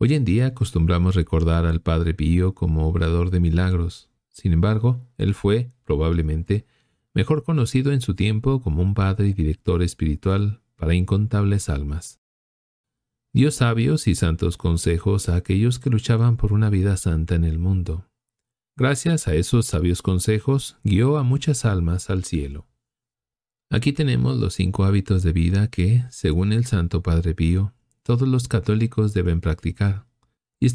Hoy en día acostumbramos recordar al Padre Pío como obrador de milagros. Sin embargo, él fue, probablemente, mejor conocido en su tiempo como un padre y director espiritual para incontables almas. Dio sabios y santos consejos a aquellos que luchaban por una vida santa en el mundo. Gracias a esos sabios consejos, guió a muchas almas al cielo. Aquí tenemos los cinco hábitos de vida que, según el Santo Padre Pío, todos los católicos deben practicar. Y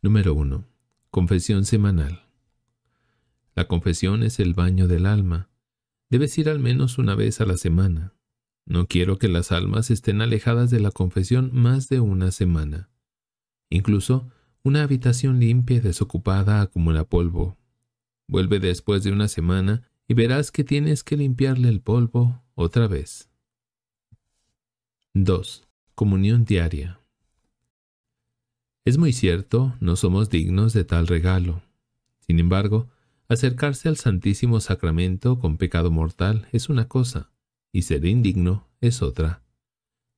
Número 1. Confesión semanal. La confesión es el baño del alma. Debes ir al menos una vez a la semana. No quiero que las almas estén alejadas de la confesión más de una semana. Incluso una habitación limpia y desocupada acumula polvo. Vuelve después de una semana y verás que tienes que limpiarle el polvo otra vez. 2. Comunión diaria. Es muy cierto, no somos dignos de tal regalo. Sin embargo, acercarse al Santísimo Sacramento con pecado mortal es una cosa, y ser indigno es otra.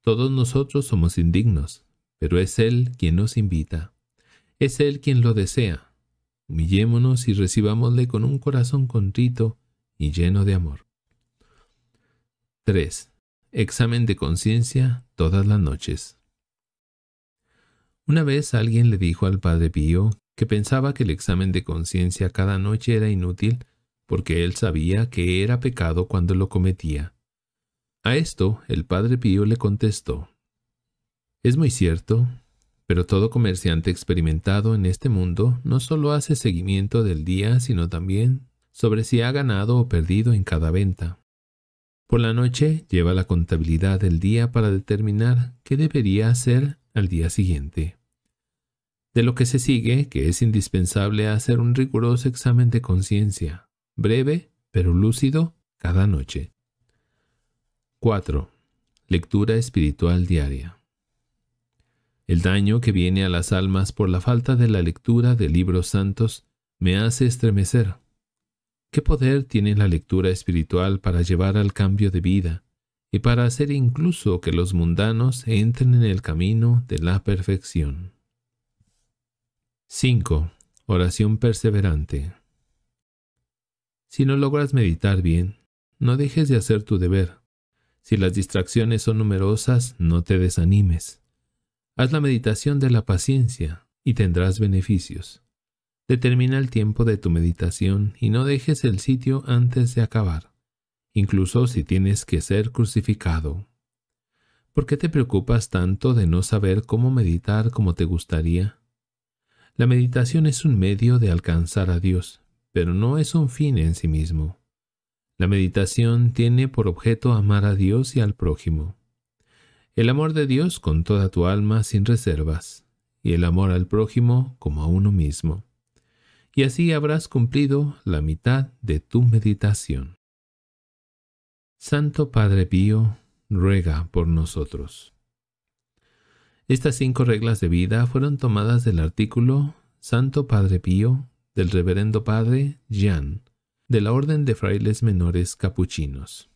Todos nosotros somos indignos, pero es Él quien nos invita. Es Él quien lo desea. Humillémonos y recibámosle con un corazón contrito y lleno de amor. 3. Examen de conciencia todas las noches. Una vez alguien le dijo al padre Pío que pensaba que el examen de conciencia cada noche era inútil porque él sabía que era pecado cuando lo cometía. A esto el padre Pío le contestó, Es muy cierto, pero todo comerciante experimentado en este mundo no solo hace seguimiento del día, sino también sobre si ha ganado o perdido en cada venta. Por la noche lleva la contabilidad del día para determinar qué debería hacer al día siguiente. De lo que se sigue que es indispensable hacer un riguroso examen de conciencia, breve pero lúcido, cada noche. 4. Lectura espiritual diaria. El daño que viene a las almas por la falta de la lectura de libros santos me hace estremecer, ¿Qué poder tiene la lectura espiritual para llevar al cambio de vida y para hacer incluso que los mundanos entren en el camino de la perfección? 5. Oración perseverante. Si no logras meditar bien, no dejes de hacer tu deber. Si las distracciones son numerosas, no te desanimes. Haz la meditación de la paciencia y tendrás beneficios. Determina el tiempo de tu meditación y no dejes el sitio antes de acabar, incluso si tienes que ser crucificado. ¿Por qué te preocupas tanto de no saber cómo meditar como te gustaría? La meditación es un medio de alcanzar a Dios, pero no es un fin en sí mismo. La meditación tiene por objeto amar a Dios y al prójimo. El amor de Dios con toda tu alma sin reservas, y el amor al prójimo como a uno mismo y así habrás cumplido la mitad de tu meditación. Santo Padre Pío, ruega por nosotros. Estas cinco reglas de vida fueron tomadas del artículo Santo Padre Pío del Reverendo Padre Jean de la Orden de Frailes Menores Capuchinos.